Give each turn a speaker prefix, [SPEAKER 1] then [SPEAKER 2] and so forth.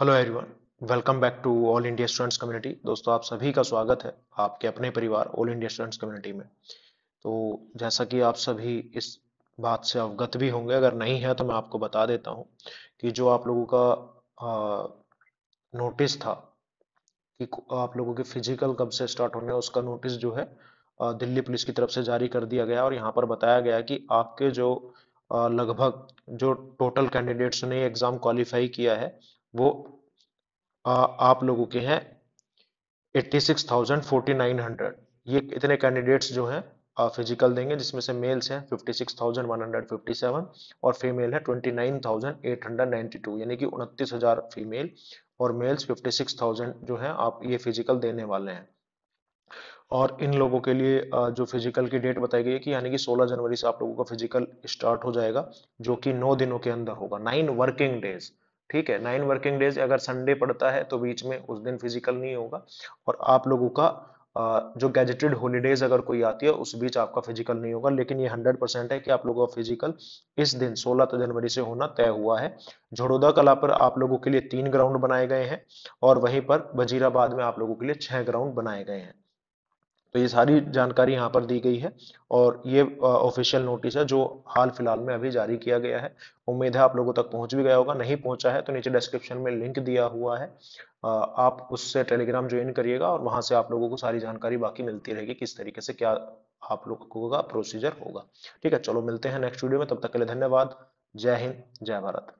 [SPEAKER 1] hello everyone welcome back to all India students community दोस्तों आप सभी का स्वागत है आपके अपने परिवार ऑल इंडिया स्टूडेंट्स कम्युनिटी में तो जैसा कि आप सभी इस बात से अवगत भी होंगे अगर नहीं है तो मैं आपको बता देता हूं कि जो आप लोगों का आ, नोटिस था कि आप लोगों के फिजिकल कब से स्टार्ट होने उसका नोटिस जो है दिल्ली पुलिस की तरफ से जारी कर दिया गया और यहाँ पर बताया गया कि आपके जो लगभग जो टोटल कैंडिडेट्स ने एग्ज़ाम क्वालिफाई किया है वो आ, आप लोगों के हैं 86,4900 ये इतने कैंडिडेट्स जो हैं फिजिकल देंगे जिसमें से मेल्स हैं 56,157 और फीमेल है 29,892 यानी कि 29,000 फीमेल और मेल्स 56,000 जो हैं आप ये फिजिकल देने वाले हैं और इन लोगों के लिए जो फिजिकल की डेट बताई गई है कि यानी कि 16 जनवरी से आप लोगों का फिजिकल स्टार्ट हो जाएगा जो कि 9 दिनों के अंदर होगा 9 वर्किंग डेज ठीक है नाइन वर्किंग डेज अगर संडे पड़ता है तो बीच में उस दिन फिजिकल नहीं होगा और आप लोगों का जो गैजेटेड हॉलीडेज अगर कोई आती है उस बीच आपका फिजिकल नहीं होगा लेकिन ये हंड्रेड परसेंट है कि आप लोगों का फिजिकल इस दिन सोलह जनवरी से होना तय हुआ है झड़ोदा कला पर आप लोगों के लिए तीन ग्राउंड बनाए गए हैं और वहीं पर वजीराबाद में आप लोगों के लिए छह ग्राउंड बनाए गए हैं तो ये सारी जानकारी यहाँ पर दी गई है और ये ऑफिशियल नोटिस है जो हाल फिलहाल में अभी जारी किया गया है उम्मीद है आप लोगों तक पहुँच भी गया होगा नहीं पहुँचा है तो नीचे डिस्क्रिप्शन में लिंक दिया हुआ है आप उससे टेलीग्राम ज्वाइन करिएगा और वहाँ से आप लोगों को सारी जानकारी बाकी मिलती रहेगी किस तरीके से क्या आप लोगों का प्रोसीजर होगा ठीक है चलो मिलते हैं नेक्स्ट वीडियो में तब तक के लिए धन्यवाद जय हिंद जय भारत